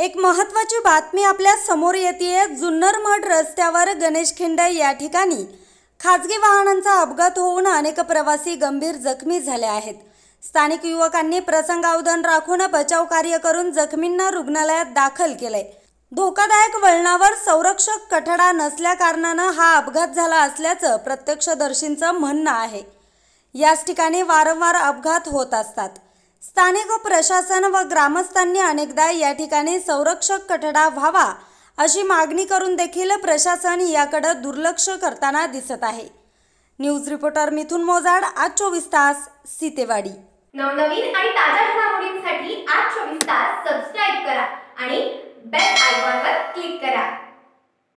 एक महत्त्वाची बातमी आपल्या समोर येते जुन्नर रस्त्यावर गणेश खिंड या ठिकाणी खाजगी वाहनांचा अपघात होऊन अनेक प्रवासी गंभीर जखमी झाले आहेत स्थानिक युवकांनी प्रसंगावधान राखून बचाव कार्य करून जखमींना रुग्णालयात दाखल केले धोकादायक वळणावर संरक्षक कठडा नसल्या कारणानं हा अपघात झाला असल्याचं प्रत्यक्षदर्शींचं म्हणणं आहे याच ठिकाणी वारंवार अपघात होत असतात स्थानिक प्रशासन व ग्रामस्थांनी अनेकदा या ठिकाणी संरक्षक कठडा व्हावा अशी मागणी करून देखील प्रशासन याकडे दुर्लक्ष करताना दिसत आहे न्यूज रिपोर्टर मिथुन मोजाड आज चोवीस तास सीतेवाडी नवनवीन आणि ताज्या घडामोडींसाठी आज चोवीस